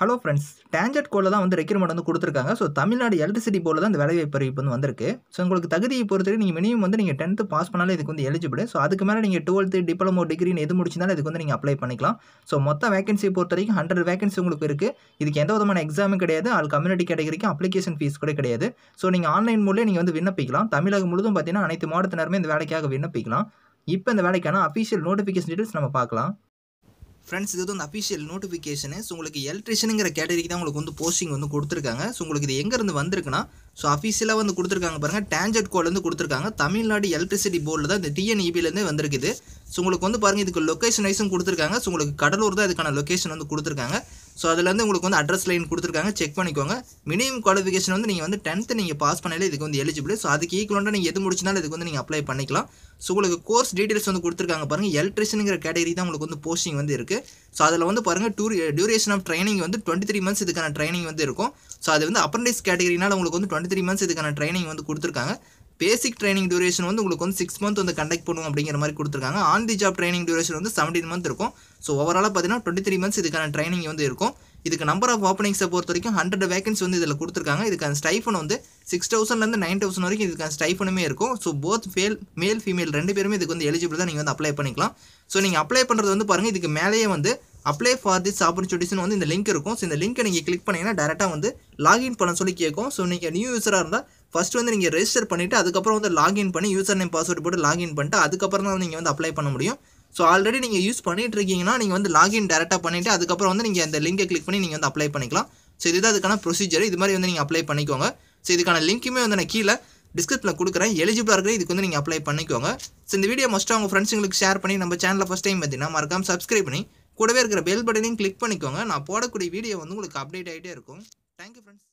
hello friends டேஞ்சட் கோலில் தான் வந்து requirement வந்து கொடுத்துருக்காங்க ஸோ தமிழ்நாடு எலக்ட்ரிசிட்டி போர்டில் தான் இந்த வேலைவாய்ப்பு அறிவிப்பு வந்து வந்திருக்கு ஸோ உங்களுக்கு தகுதியை பொறுத்தவரை நீங்கள் மினிமம் வந்து நீங்கள் டென்த்து பாஸ் பண்ணாலே இதுக்கு வந்து எலிஜிபிள் ஸோ அதுக்கு மேலே நீங்கள் டுவெல்த்து டிப்ளமோ டிகிரின்னு எது முடிச்சிருந்தாலும் இதுக்கு வந்து நீங்கள் அப்ளை பண்ணிக்கலாம் ஸோ மொத்த வேகன்சி பொறுத்த வரைக்கும் ஹண்ட்ரட் வேகன்சி உங்களுக்கு இருக்குது இதுக்கு எந்த விதமான எக்ஸாமும் கிடையாது அது கம்யூனிட்டி கேட்டகரிக்கு அப்ளிகேஷன் ஃபீஸ் கூட கிடையாது ஸோ நீங்கள் ஆன்லைன் மூலம் நீங்கள் வந்து விண்ணப்பிக்கலாம் தமிழகம் முழுதும் பார்த்தீங்கன்னா அனைத்து மாவட்டத்தினருமே இந்த வேலைக்காக விண்ணப்பிக்கலாம் இப்போ இந்த வேலைக்கான அஃபிஷியல் நோட்டிஃபிகேஷன் டீட்டெயில்ஸ் நம்ம பார்க்கலாம் ஃப்ரெண்ட்ஸ் இது வந்து அஃபிஷியல் நோட்டிஃபிகேஷனு ஸோ உங்களுக்கு எலக்ட்ரிஷனுங்கிற கேட்டகரிக்கு தான் உங்களுக்கு வந்து போஸ்டிங் வந்து கொடுத்துருக்காங்க ஸோ உங்களுக்கு இது எங்கேருந்து வந்திருக்குன்னா ஸோ அஃபிஷியலாக வந்து கொடுத்துருக்காங்க பாருங்கள் டேஞ்சட் கோட்லேருந்து கொடுத்துருக்காங்க தமிழ்நாடு எலக்ட்ரிசிட்டி போர்டில் தான் இந்த டிஎன்இபிலேருந்து e வந்திருக்குது ஸோ உங்களுக்கு வந்து பாருங்கள் இதுக்கு லொக்கேஷன் வைஸும் கொடுத்துருக்காங்க ஸோ உங்களுக்கு கடலூர் தான் இதுக்கான லொக்கேஷன் வந்து கொடுத்துருக்காங்க ஸோ அதில் வந்து உங்களுக்கு வந்து அட்ரஸ் லைன் கொடுத்துருக்காங்க செக் பண்ணிக்கோங்க மினிமம் குவாலிஃபிகேஷன் வந்து நீங்கள் வந்து டென்த்து நீங்கள் பாஸ் பண்ணாலே இதுக்கு வந்து எலிஜிபிள் ஸோ அதுக்கு ஈக்குவலாக நீங்கள் எது முடிச்சினாலும் இதுக்கு வந்து நீங்கள் அப்ளை பண்ணிக்கலாம் ஸோ உங்களுக்கு கோர்ஸ் டீட்டெயில்ஸ் வந்து கொடுத்துருக்காங்க பாருங்கள் எலக்ட்ரிஷனுங்கிற கேட்டகரி தான் உங்களுக்கு வந்து போஸ்டிங் வந்து இருக்குது ஸோ அதில் வந்து பாருங்கள் டூ டியூரேஷன் ஆஃப் ட்ரைனிங் வந்து டுவெண்ட்டி த்ரீ மந்த்ஸ் இதுக்கான ட்ரைனிங் வந்து இருக்கும் ஸோ அது வந்து அப்ரண்டிஸ் கேட்டகரினால் உங்களுக்கு வந்து டுவெண்ட்டி த்ரீ மந்த்ஸ் இதுக்கான ட்ரைனிங் வந்து கொடுத்துருக்காங்க பேசிக் ட்ரைனிங் டியூரேஷன் வந்து உங்களுக்கு வந்து சிக்ஸ் மந்த் வந்து கண்டக்ட் பண்ணுவோம் அப்படிங்கிற மாதிரி கொடுத்துருக்காங்க on the job training duration வந்து செவன்டீன் மந்த் இருக்கும் ஸோ ஓவராலாக பார்த்தீங்கன்னா டுவெண்ட்டி த்ரீ மந்த்ஸ் இதுக்கான ட்ரைனிங் வந்து இருக்கும் இதுக்கு நம்பர் ஆஃப் ஓப்பனிங்ஸை பொறுத்த வரைக்கும் ஹண்ட்ரட் வேகன்சி வந்து இதில் கொடுத்துருக்காங்க இதுக்கான ஸ்டைஃபன் வந்து சிக்ஸ் தௌசண்ட்லேருந்து நைன் தௌசண்ட் வரைக்கும் இதுக்கான ஸ்டைஃபனுமே இருக்கும் ஸோ போத் ஃபேல் மேல் ஃபீமேல் ரெண்டு பேருமே இதுக்கு வந்து எலிஜிபிள் தான் நீங்கள் வந்து அப்ளை பண்ணிக்கலாம் ஸோ நீங்கள் அப்ளை பண்ணுறது வந்து பாருங்கள் இதுக்கு மேலேயே வந்து அப்ளை ஃபார் திஸ் ஆப்பர்ச்சுனிட்டிஸ்னு வந்து இந்த லிங்க் இருக்கும் ஸோ இந்த லிங்க்கை நீங்கள் கிளிக் பண்ணிங்கன்னா டேரெக்டாக வந்து லாகின் பண்ண சொல்லி கேட்கும் ஸோ நீங்கள் நியூ யூஸராக இருந்தால் ஃபஸ்ட் வந்து நீங்கள் ரெஜிஸ்டர் பண்ணிவிட்டு அதுக்கப்புறம் வந்து லாகின் பண்ணி யூசர் நேம் பாஸ்வேர்டு போட்டு லாகின் பண்ணிட்டு அதுக்கப்புறம் தான் நீங்கள் வந்து அப்ளை பண்ண முடியும் ஸோ ஆல்ரெடி நீங்கள் யூஸ் பண்ணிகிட்டு இருக்கீங்கன்னா நீங்கள் வந்து லாகின் டேரெக்டாக பண்ணிவிட்டு அதுக்கப்புறம் வந்து நீங்கள் அந்த லிங்கை கிளிக் பண்ணி நீங்கள் வந்து அப்ளை பண்ணிக்கலாம் ஸோ இதுதான் அதுக்கான ப்ரொசீஜர் இது மாதிரி வந்து நீங்கள் அப்ளை பண்ணிக்கோங்க ஸோ இதுக்கான லிங்க்குமே வந்து நான் கீழே டிஸ்கிரிப்ஷனில் கொடுக்குறேன் எலிஜிபிளாக இருக்கிற இதுக்கு வந்து நீங்கள் அப்ளை பண்ணிக்கோங்க ஸோ இந்த வீடியோ மஸ்ட்டாக அவங்க ஃப்ரெண்ட்ஸுங்களுக்கு ஷேர் பண்ணி நம்ம சேனலில் ஃபஸ்ட் டைம் பார்த்தீங்கன்னா மறக்காமல் சப்ஸ்கிரைப் பண்ணி கூடவே இருக்கிற பெல் பட்டனையும் கிளிக் பண்ணிக்கோங்க நான் போடக்கூடிய வீடியோ வந்து உங்களுக்கு அப்டேட் ஆகிட்டே இருக்கும் தேங்க்யூ ஃப்ரெண்ட்ஸ்